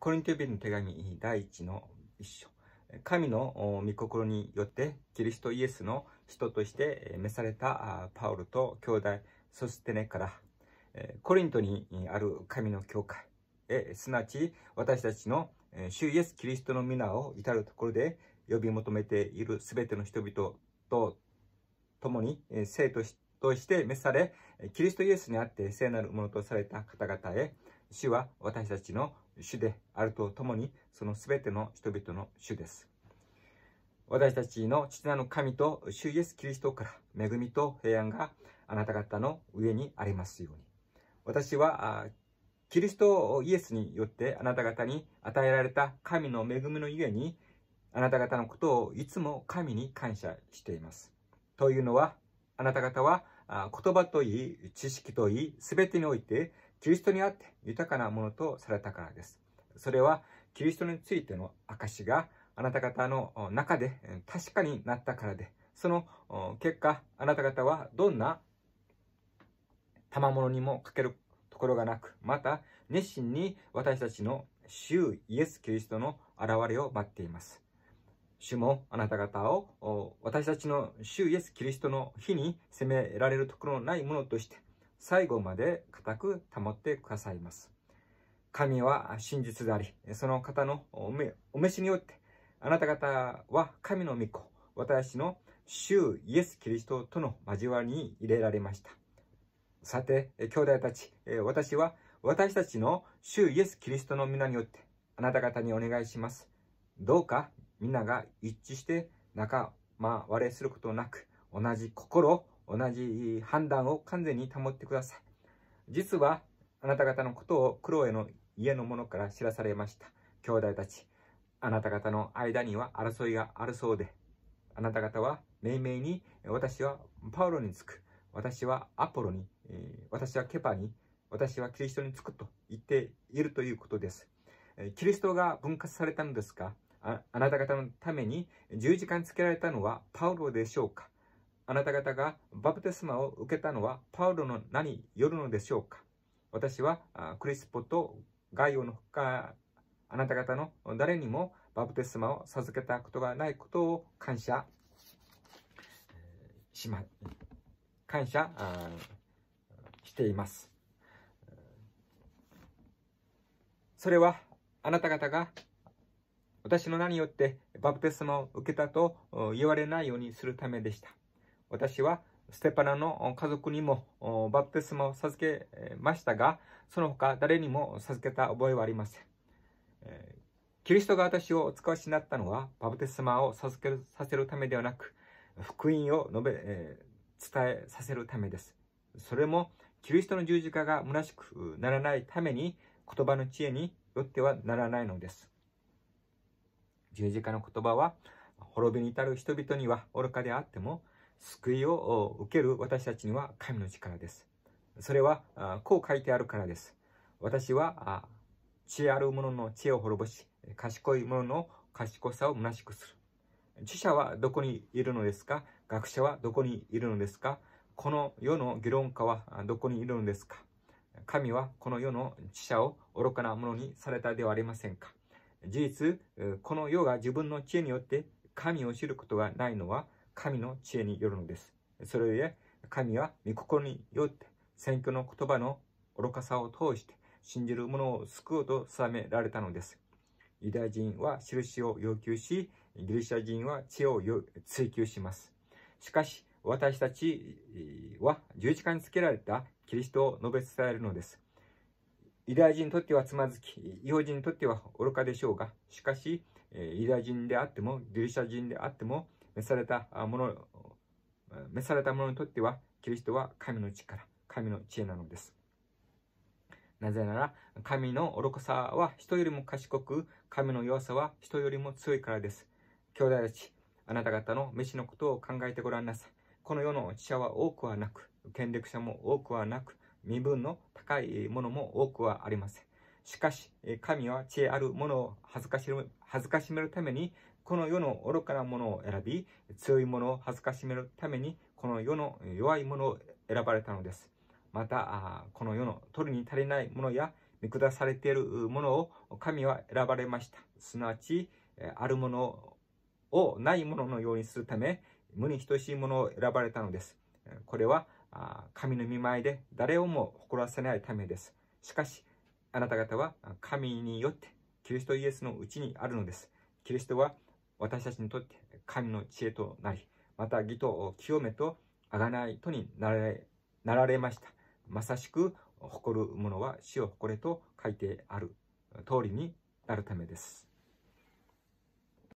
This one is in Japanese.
コリントビルの手紙第1の一章。神の御心によってキリストイエスの人として召されたパウロと兄弟、そしてねから、コリントにある神の教会へ、すなわち私たちの主イエスキリストの皆を至るところで呼び求めているすべての人々と共に生として召され、キリストイエスにあって聖なるものとされた方々へ、主は私たちの主であるとともに、そのすべての人々の主です。私たちの父なる神と主イエス・キリストから恵みと平安があなた方の上にありますように。私は、キリストイエスによってあなた方に与えられた神の恵みのゆえに、あなた方のことをいつも神に感謝しています。というのは、あなた方は言葉といい、知識といい、すべてにおいてキリストにあって豊かなものとされたからです。それは、キリストについての証があなた方の中で確かになったからで、その結果、あなた方はどんな賜物にも欠けるところがなく、また熱心に私たちの主イエス・キリストの現れを待っています。主もあなた方を私たちの主イエス・キリストの日に責められるところのないものとして最後まで固く保ってくださいます。神は真実であり、その方のお召しによって、あなた方は神の御子、私の主イエス・キリストとの交わりに入れられました。さて、兄弟たち、私は私たちの主イエス・キリストの皆によって、あなた方にお願いします。どうか皆が一致して仲間割れすることなく、同じ心を同じ判断を完全に保ってください。実は、あなた方のことをクロエの家の者から知らされました。兄弟たち、あなた方の間には争いがあるそうで、あなた方は命名に、私はパウロにつく、私はアポロに、私はケパに、私はキリストにつくと言っているということです。キリストが分割されたのですが、あなた方のために十字架につけられたのはパウロでしょうかあなた方がバプテスマを受けたのはパウロの名によるのでしょうか私はクリスポとガイオのほかあなた方の誰にもバプテスマを授けたことがないことを感謝しま感謝しています。それはあなた方が私の名によってバプテスマを受けたと言われないようにするためでした。私はステパナの家族にもバプテスマを授けましたが、その他誰にも授けた覚えはありません。キリストが私をお使わしになったのは、バプテスマを授けさせるためではなく、福音を述べ、え伝えさせるためです。それも、キリストの十字架が虚しくならないために、言葉の知恵によってはならないのです。十字架の言葉は、滅びに至る人々には愚かであっても、救いを受ける私たちには神の力です。それは、こう書いてあるからです。私は、知恵ある者の知恵を滅ぼし、賢い者の賢さを虚しくする。知者はどこにいるのですか学者はどこにいるのですかこの世の議論家はどこにいるのですか神はこの世の知者を愚かな者にされたではありませんか事実、この世が自分の知恵によって神を知ることがないのは、神の知恵によるのです。それゆえ、神は御心によって、選挙の言葉の愚かさを通して、信じる者を救うと定められたのです。ユダヤ人は印を要求し、ギリシャ人は知恵を追求します。しかし、私たちは十字架につけられたキリストを述べ伝えるのです。ユダヤ人にとってはつまずき、違法人にとっては愚かでしょうが、しかし、ユダヤ人であっても、ギリシャ人であっても、召されたもの、召された者にとっては、キリストは神の力、神の知恵なのです。なぜなら、神の愚かさは人よりも賢く、神の弱さは人よりも強いからです。兄弟たち、あなた方の飯のことを考えてごらんなさい。この世の知者は多くはなく、権力者も多くはなく、身分の高いものも多くはありません。しかし、神は知恵あるものを恥ずかしめるために、この世の愚かなものを選び、強いものを恥ずかしめるために、この世の弱いものを選ばれたのです。また、この世の取るに足りないものや、見下されているものを神は選ばれました。すなわち、あるものをないもののようにするため、無に等しいものを選ばれたのです。これは、神の見舞いで誰をも誇らせないためです。しかし、あなた方は神によって、キリストイエスのうちにあるのです。キリストは私たちにとって神の知恵となり、また義と清めと贖いとになられなられました。まさしく、誇るものは死を誇れと書いてある通りになるためです。